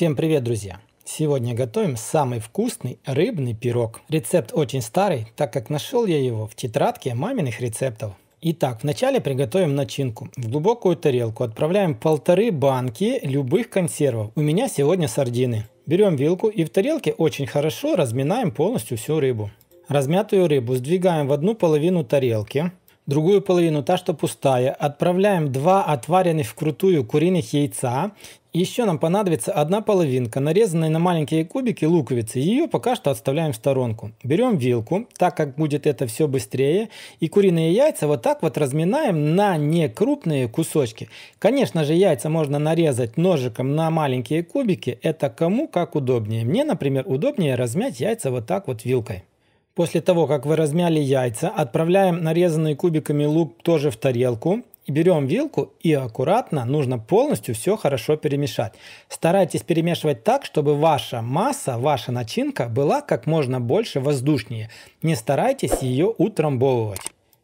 Всем привет, друзья! Сегодня готовим самый вкусный рыбный пирог. Рецепт очень старый, так как нашел я его в тетрадке маминых рецептов. Итак, вначале приготовим начинку. В глубокую тарелку отправляем полторы банки любых консервов. У меня сегодня сардины. Берем вилку и в тарелке очень хорошо разминаем полностью всю рыбу. Размятую рыбу сдвигаем в одну половину тарелки. Другую половину, та что пустая, отправляем два отваренных вкрутую куриных яйца еще нам понадобится одна половинка, нарезанной на маленькие кубики луковицы. Ее пока что отставляем в сторонку. Берем вилку, так как будет это все быстрее. И куриные яйца вот так вот разминаем на некрупные кусочки. Конечно же, яйца можно нарезать ножиком на маленькие кубики. Это кому как удобнее. Мне, например, удобнее размять яйца вот так вот вилкой. После того, как вы размяли яйца, отправляем нарезанный кубиками лук тоже в тарелку. И берем вилку и аккуратно нужно полностью все хорошо перемешать. Старайтесь перемешивать так, чтобы ваша масса, ваша начинка была как можно больше воздушнее. Не старайтесь ее утрамбовывать.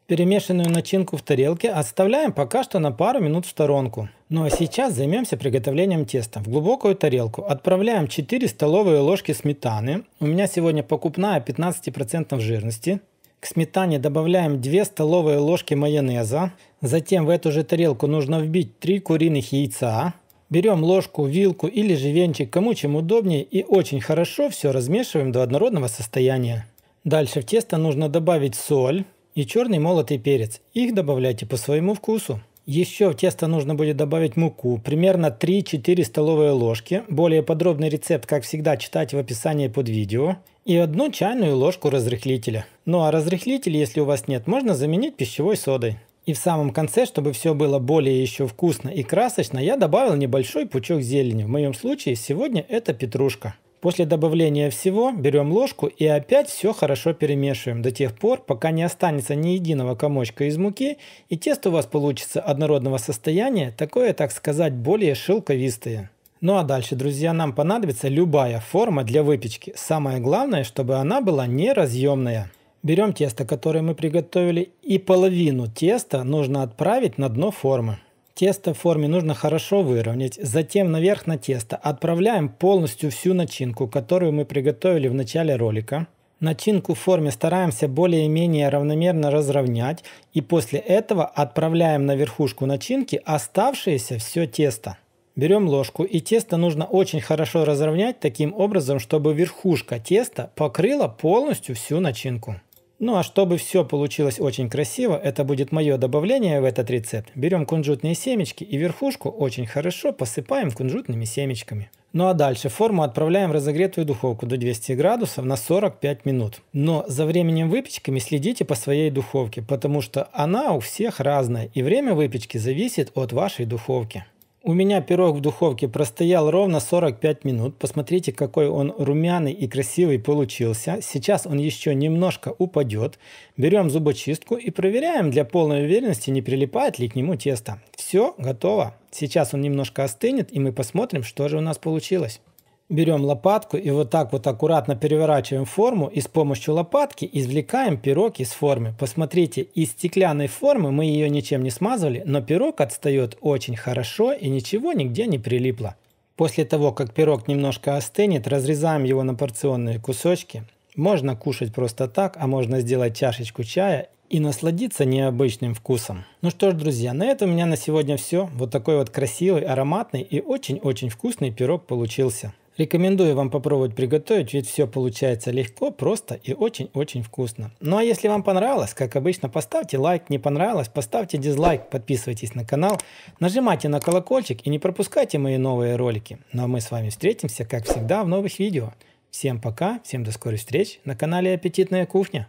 Перемешанную начинку в тарелке отставляем пока что на пару минут в сторонку. Ну а сейчас займемся приготовлением теста. В глубокую тарелку отправляем 4 столовые ложки сметаны. У меня сегодня покупная 15% жирности. К сметане добавляем 2 столовые ложки майонеза. Затем в эту же тарелку нужно вбить 3 куриных яйца. Берем ложку, вилку или же венчик, кому чем удобнее, и очень хорошо все размешиваем до однородного состояния. Дальше в тесто нужно добавить соль и черный молотый перец. Их добавляйте по своему вкусу. Еще в тесто нужно будет добавить муку, примерно 3-4 столовые ложки. Более подробный рецепт, как всегда, читайте в описании под видео. И одну чайную ложку разрыхлителя. Ну а разрыхлитель, если у вас нет, можно заменить пищевой содой. И в самом конце, чтобы все было более еще вкусно и красочно, я добавил небольшой пучок зелени. В моем случае сегодня это петрушка. После добавления всего берем ложку и опять все хорошо перемешиваем до тех пор, пока не останется ни единого комочка из муки и тесто у вас получится однородного состояния, такое, так сказать, более шелковистое. Ну а дальше, друзья, нам понадобится любая форма для выпечки. Самое главное, чтобы она была неразъемная. Берем тесто, которое мы приготовили, и половину теста нужно отправить на дно формы. Тесто в форме нужно хорошо выровнять, затем наверх на тесто отправляем полностью всю начинку, которую мы приготовили в начале ролика. Начинку в форме стараемся более-менее равномерно разровнять и после этого отправляем на верхушку начинки оставшееся все тесто. Берем ложку и тесто нужно очень хорошо разровнять таким образом, чтобы верхушка теста покрыла полностью всю начинку. Ну а чтобы все получилось очень красиво, это будет мое добавление в этот рецепт. Берем кунжутные семечки и верхушку очень хорошо посыпаем кунжутными семечками. Ну а дальше форму отправляем в разогретую духовку до 200 градусов на 45 минут. Но за временем выпечками следите по своей духовке, потому что она у всех разная и время выпечки зависит от вашей духовки. У меня пирог в духовке простоял ровно 45 минут. Посмотрите, какой он румяный и красивый получился. Сейчас он еще немножко упадет. Берем зубочистку и проверяем для полной уверенности, не прилипает ли к нему тесто. Все, готово. Сейчас он немножко остынет, и мы посмотрим, что же у нас получилось. Берем лопатку и вот так вот аккуратно переворачиваем форму и с помощью лопатки извлекаем пирог из формы. Посмотрите, из стеклянной формы мы ее ничем не смазывали, но пирог отстает очень хорошо и ничего нигде не прилипло. После того, как пирог немножко остынет, разрезаем его на порционные кусочки. Можно кушать просто так, а можно сделать чашечку чая и насладиться необычным вкусом. Ну что ж, друзья, на этом у меня на сегодня все. Вот такой вот красивый, ароматный и очень-очень вкусный пирог получился. Рекомендую вам попробовать приготовить, ведь все получается легко, просто и очень-очень вкусно. Ну а если вам понравилось, как обычно, поставьте лайк, не понравилось, поставьте дизлайк, подписывайтесь на канал, нажимайте на колокольчик и не пропускайте мои новые ролики. Ну а мы с вами встретимся, как всегда, в новых видео. Всем пока, всем до скорых встреч на канале Аппетитная кухня.